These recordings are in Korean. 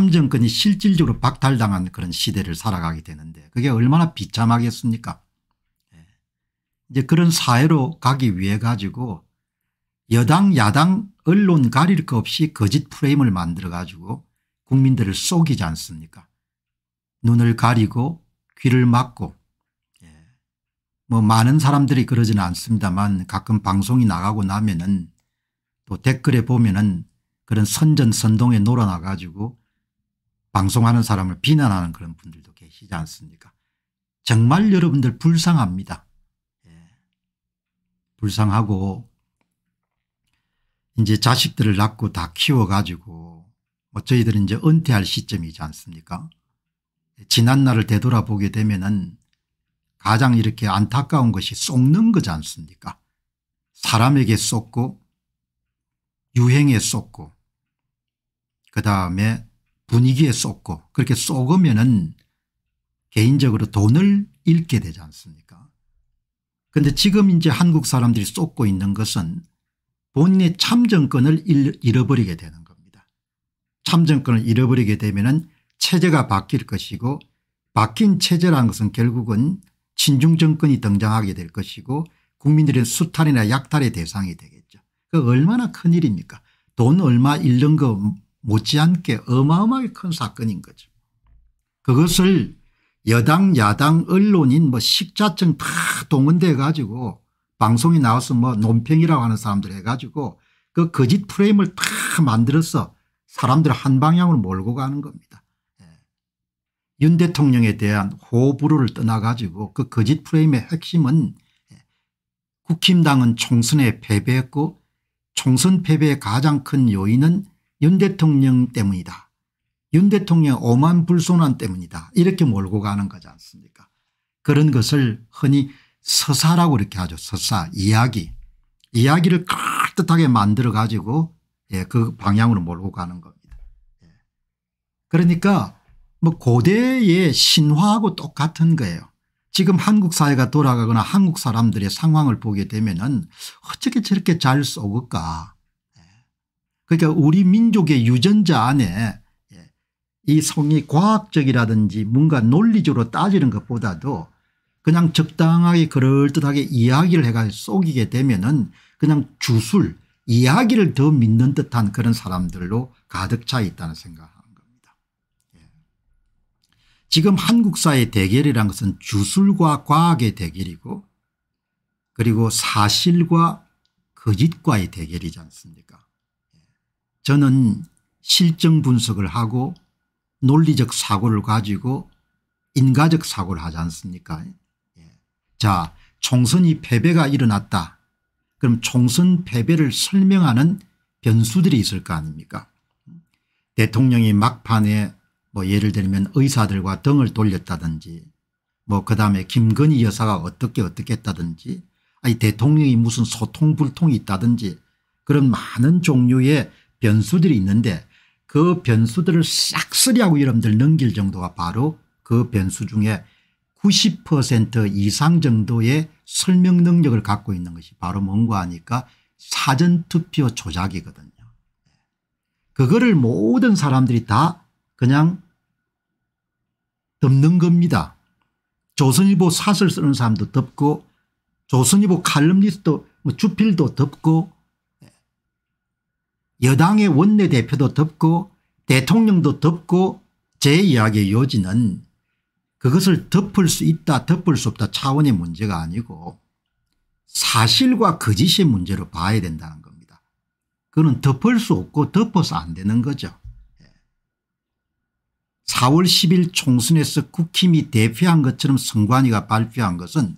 참정권이 실질적으로 박탈당한 그런 시대를 살아가게 되는데 그게 얼마나 비참하겠습니까 예. 이제 그런 사회로 가기 위해 가지고 여당 야당 언론 가릴 것 없이 거짓 프레임을 만들어 가지고 국민들을 속이지 않습니까 눈을 가리고 귀를 막고 예. 뭐 많은 사람들이 그러지는 않습니다만 가끔 방송이 나가고 나면은 또 댓글에 보면은 그런 선전선동에 놀아나 가지고 방송하는 사람을 비난하는 그런 분들도 계시지 않습니까 정말 여러분들 불쌍합니다. 예. 불쌍하고 이제 자식들을 낳고 다 키워가지고 뭐 저희들은 이제 은퇴할 시점이지 않습니까 지난 날을 되돌아보게 되면 은 가장 이렇게 안타까운 것이 쏟는 거지 않습니까 사람에게 쏟고 유행에 쏟고 그 다음에 분위기에 쏟고 그렇게 쏟으면은 개인적으로 돈을 잃게 되지 않습니까 그런데 지금 이제 한국 사람들이 쏟고 있는 것은 본인의 참정권을 잃어버리게 되는 겁니다. 참정권을 잃어버리게 되면 체제가 바뀔 것이고 바뀐 체제라는 것은 결국은 친중정권이 등장하게 될 것이고 국민들은 수탈이나 약탈의 대상이 되겠죠. 그 얼마나 큰일입니까 돈 얼마 잃는 거 못지않게 어마어마하게 큰 사건인 거죠. 그것을 여당 야당 언론인 뭐 식자층 다 동원돼 가지고 방송이 나와서 뭐 논평이라고 하는 사람들 해가지고 그 거짓 프레임을 다 만들어서 사람들 한 방향으로 몰고 가는 겁니다. 예. 윤 대통령에 대한 호불호를 떠나가지고 그 거짓 프레임의 핵심은 예. 국힘당은 총선에 패배했고 총선 패배의 가장 큰 요인은 윤 대통령 때문이다. 윤 대통령 오만 불손한 때문이다. 이렇게 몰고 가는 거지 않습니까 그런 것을 흔히 서사라고 이렇게 하죠. 서사 이야기 이야기를 깔듯하게 만들어 가지고 예, 그 방향으로 몰고 가는 겁니다. 예. 그러니까 뭐 고대의 신화하고 똑같은 거예요. 지금 한국 사회가 돌아가거나 한국 사람들의 상황을 보게 되면 은 어떻게 저렇게 잘 쏘을까 그러니까 우리 민족의 유전자 안에 예, 이 성이 과학적이라든지 뭔가 논리적으로 따지는 것보다도 그냥 적당하게 그럴듯하게 이야기를 해가 속이게 되면은 그냥 주술 이야기를 더 믿는 듯한 그런 사람들로 가득 차 있다는 생각하는 겁니다. 예. 지금 한국사의 대결이란 것은 주술과 과학의 대결이고 그리고 사실과 거짓과의 대결이지 않습니까 저는 실정 분석을 하고 논리적 사고를 가지고 인과적 사고를 하지 않습니까 예. 자 총선이 패배가 일어났다 그럼 총선 패배를 설명하는 변수들이 있을 거 아닙니까 대통령이 막판에 뭐 예를 들면 의사들과 등을 돌렸다든지 뭐 그다음에 김건희 여사가 어떻게 어떻게 했다든지 아니 대통령이 무슨 소통불통이 있다든지 그런 많은 종류의 변수들이 있는데 그 변수들을 싹쓸이하고 여러분들 넘길 정도가 바로 그 변수 중에 90% 이상 정도의 설명 능력을 갖고 있는 것이 바로 뭔가 하니까 사전투표 조작이거든요. 그거를 모든 사람들이 다 그냥 덮는 겁니다. 조선일보 사설 쓰는 사람도 덮고 조선일보 칼럼니스트 뭐 주필도 덮고 여당의 원내대표도 덮고 대통령도 덮고 제 이야기의 요지는 그것을 덮을 수 있다 덮을 수 없다 차원의 문제가 아니고 사실과 거짓의 그 문제로 봐야 된다는 겁니다. 그는 덮을 수 없고 덮어서 안 되는 거죠. 4월 예. 10일 총선에서 국힘이 대표한 것처럼 선관위가 발표한 것은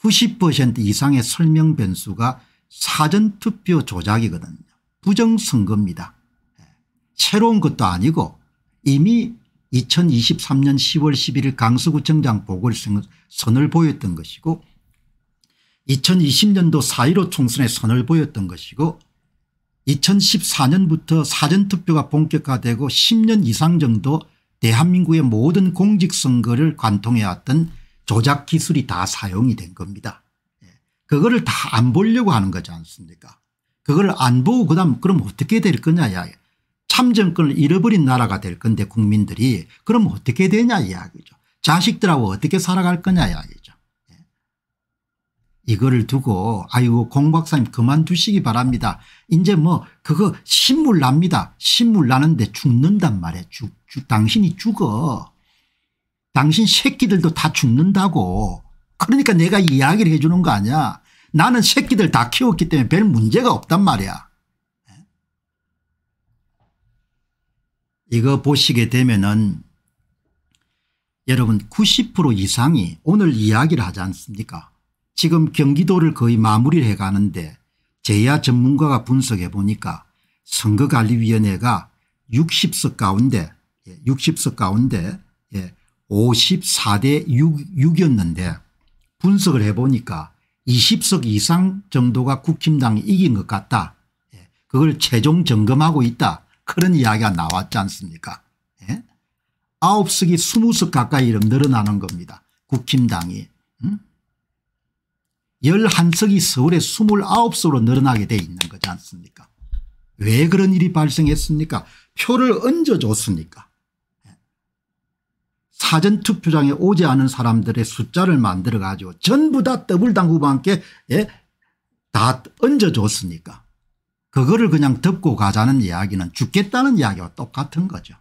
90% 이상의 설명 변수가 사전투표 조작이거든요. 부정선거입니다. 새로운 것도 아니고 이미 2023년 10월 11일 강서구청장 보궐선을 보였던 것이고 2020년도 4.15 총선에 선을 보였던 것이고 2014년부터 사전투표가 본격화되고 10년 이상 정도 대한민국의 모든 공직선거를 관통해왔던 조작기술이 다 사용이 된 겁니다. 예. 그거를 다 안 보려고 하는 거지 않습니까 그걸 안 보고 그다음 그럼 어떻게 될 거냐 이야기. 참정권을 잃어버린 나라가 될 건데 국민들이 그럼 어떻게 되냐 이야기죠. 자식들하고 어떻게 살아갈 거냐 이야기죠. 예. 이거를 두고 아이고 공 박사님 그만두시기 바랍니다. 이제 뭐 그거 신물 납니다. 신물 나는데 죽는단 말이야. 죽, 죽, 당신이 죽어. 당신 새끼들도 다 죽는다고. 그러니까 내가 이야기를 해주는 거 아니야. 나는 새끼들 다 키웠기 때문에 별 문제가 없단 말이야. 이거 보시게 되면은 여러분 90% 이상이 오늘 이야기를 하지 않습니까 지금 경기도를 거의 마무리를 해가는데 제야 전문가가 분석해 보니까 선거관리위원회가 60석 가운데 60석 예, 가운데 54대 예, 6, 이었는데 분석을 해보니까 20석 이상 정도가 국힘당이 이긴 것 같다. 예, 그걸 최종 점검하고 있다. 그런 이야기가 나왔지 않습니까 예? 9석이 20석 가까이 이름 늘어나는 겁니다. 국힘당이. 음? 11석이 서울에 29석으로 늘어나게 돼 있는 거지 않습니까 왜 그런 일이 발생했습니까 표를 얹어줬으니까 사전투표장에 오지 않은 사람들의 숫자를 만들어 가지고 전부 다 더블당구방께 예? 다 얹어줬으니까 그거를 그냥 덮고 가자는 이야기는 죽겠다는 이야기와 똑같은 거죠.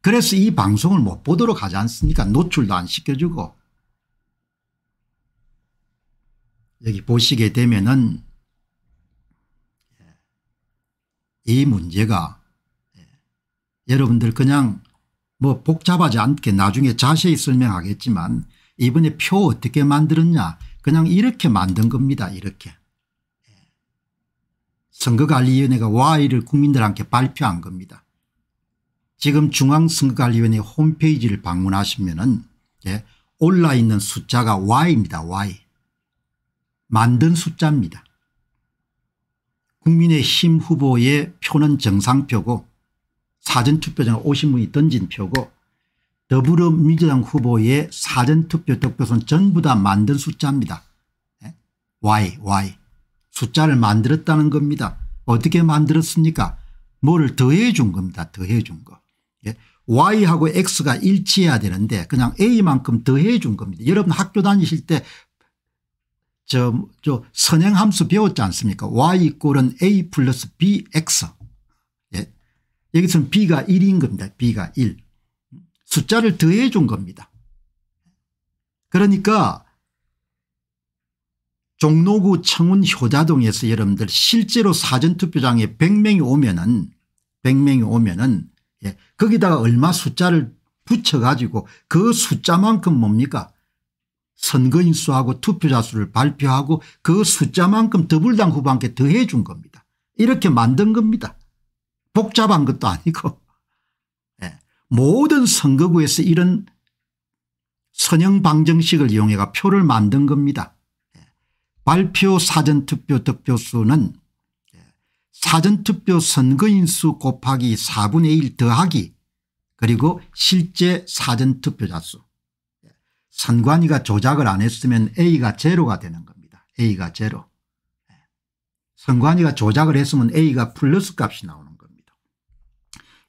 그래서 이 방송을 못 보도록 하지 않습니까 노출도 안 시켜주고 여기 보시게 되면은 이 문제가 예, 여러분들 그냥 뭐 복잡하지 않게 나중에 자세히 설명하겠지만 이번에 표 어떻게 만들었냐 그냥 이렇게 만든 겁니다. 이렇게. 선거관리위원회가 와이를 국민들한테 발표한 겁니다. 지금 중앙선거관리위원회 홈페이지를 방문하시면 은 예, 올라있는 숫자가 Y입니다. Y. 만든 숫자입니다. 국민의힘 후보의 표는 정상표고 사전투표장 50명이 던진 표고 더불어민주당 후보의 사전투표 득표수는 전부 다 만든 숫자입니다. 네? Y Y 숫자를 만들었다는 겁니다. 어떻게 만들었습니까 뭐를 더해 준 겁니다. 더해 준 거. 예? Y하고 X가 일치해야 되는데 그냥 A만큼 더해 준 겁니다. 여러분 학교 다니실 때 저, 저 선행함수 배웠지 않습니까 y 꼴은 a 플러스 bx 여기서는 b가 1인 겁니다. b가 1. 숫자를 더해 준 겁니다. 그러니까 종로구 청운 효자동에서 여러분들 실제로 사전투표장에 100명이 오면은 100명이 오면은 예, 거기다가 얼마 숫자를 붙여가지고 그 숫자만큼 뭡니까 선거인 수하고 투표자 수를 발표하고 그 숫자만큼 더불당 후보한테 더해 준 겁니다. 이렇게 만든 겁니다. 복잡한 것도 아니고 예, 모든 선거구에서 이런 선형 방정식을 이용해가 표를 만든 겁니다. 예, 발표 사전투표 득표수는 예, 사전투표 선거인수 곱하기 4분의 1 더하기 그리고 실제 사전투표자 수 선관위가 조작을 안 했으면 A가 제로가 되는 겁니다. A가 제로. 선관위가 조작을 했으면 A가 플러스 값이 나옵니다.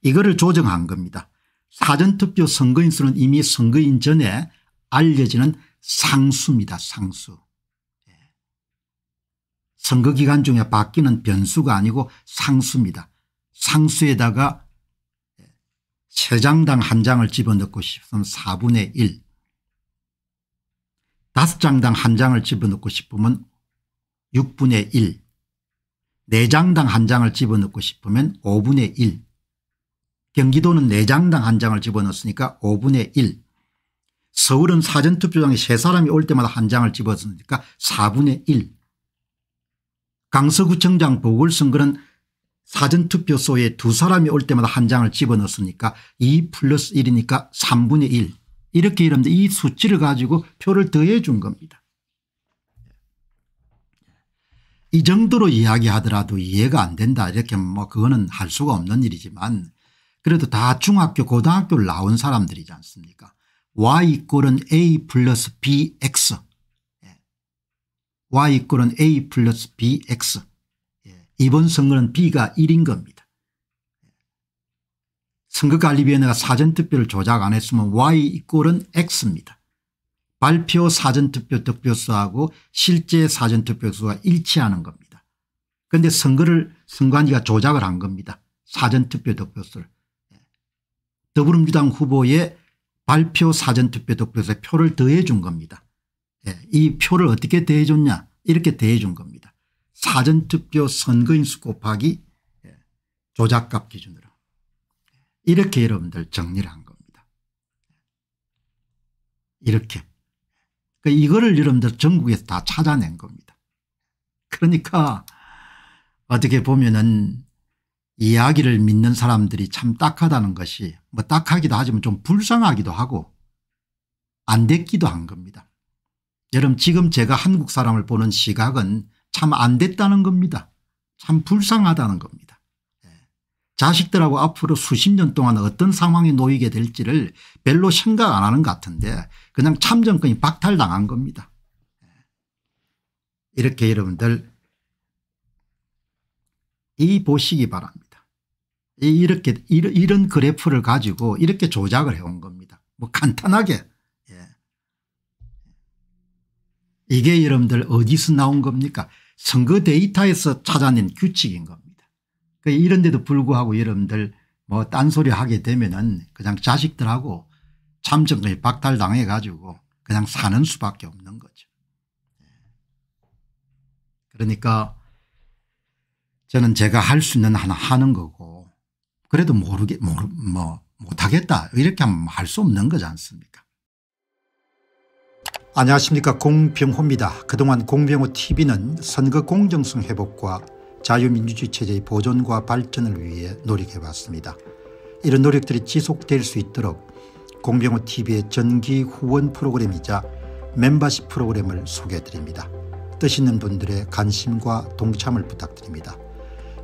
이거를 조정한 겁니다. 사전투표 선거인 수는 이미 선거인 전에 알려지는 상수입니다. 상수. 예. 선거기간 중에 바뀌는 변수가 아니고 상수입니다. 상수에다가 예, 세장당한 장을 집어넣고 싶으면 4분의 1다 장당 한 장을 집어넣고 싶으면 6분의 1 4장당 한 장을 집어넣고 싶으면 5분의 1 경기도는 4장당 한 장을 집어넣었으니까 5분의 1. 서울은 사전투표장에 3 사람이 올 때마다 한 장을 집어넣으니까 었 4분의 1. 강서구청장 보궐선거는 사전투표소에 2 사람이 올 때마다 한 장을 집어넣었으니까 2 플러스 1이니까 3분의 1. 이렇게 이러는데 이 수치를 가지고 표를 더해 준 겁니다. 이 정도로 이야기하더라도 이해가 안 된다 이렇게 뭐 그거는 할 수가 없는 일이지만 그래도 다 중학교 고등학교를 나온 사람들이지 않습니까 y 꼴은 a 플러스 bx 예. y 꼴은 a 플러스 bx 예. 이번 선거는 b가 1인 겁니다. 예. 선거관리위원회가 사전투표를 조작 안 했으면 y 꼴은 x입니다. 발표 사전투표 득표수하고 실제 사전투표수가 일치하는 겁니다. 그런데 선거를 선관위가 조작을 한 겁니다. 사전투표 득표수를. 더불어민주당 후보의 발표 사전투표 득표에 표를 더해 준 겁니다. 예, 이 표를 어떻게 더해 줬냐 이렇게 더해 준 겁니다. 사전투표 선거인수 곱하기 예, 조작값 기준으로 이렇게 여러분들 정리를 한 겁니다. 이렇게 그러니까 이거를 여러분들 전국에서 다 찾아낸 겁니다. 그러니까 어떻게 보면은 이야기를 믿는 사람들이 참 딱하다는 것이 뭐 딱하기도 하지만 좀 불쌍하기도 하고 안 됐기도 한 겁니다. 여러분 지금 제가 한국 사람을 보는 시각은 참 안 됐다는 겁니다. 참 불쌍하다는 겁니다. 예. 자식들하고 앞으로 수십 년 동안 어떤 상황에 놓이게 될지를 별로 생각 안 하는 것 같은데 그냥 참정권이 박탈당한 겁니다. 예. 이렇게 여러분들 이 보시기 바랍니다. 이렇게 이런 그래프를 가지고 이렇게 조작을 해온 겁니다. 뭐 간단하게 예. 이게 여러분들 어디서 나온 겁니까 선거 데이터에서 찾아낸 규칙인 겁니다. 그 이런데도 불구하고 여러분들 뭐 딴소리 하게 되면은 그냥 자식들하고 참정이 박탈당해 가지고 그냥 사는 수밖에 없는 거죠. 예. 그러니까 저는 제가 할 수 있는 하나 하는 거고 그래도 모르게 모르, 뭐 못하겠다 이렇게 하면 할 수 없는 거지 않습니까 안녕하십니까 공병호입니다. 그동안 공병호 tv는 선거 공정성 회복과 자유민주주의 체제의 보존과 발전을 위해 노력해왔습니다. 이런 노력들이 지속될 수 있도록 공병호 tv의 전기 후원 프로그램이자 멤버십 프로그램을 소개해드립니다. 뜻 있는 분들의 관심과 동참을 부탁드립니다.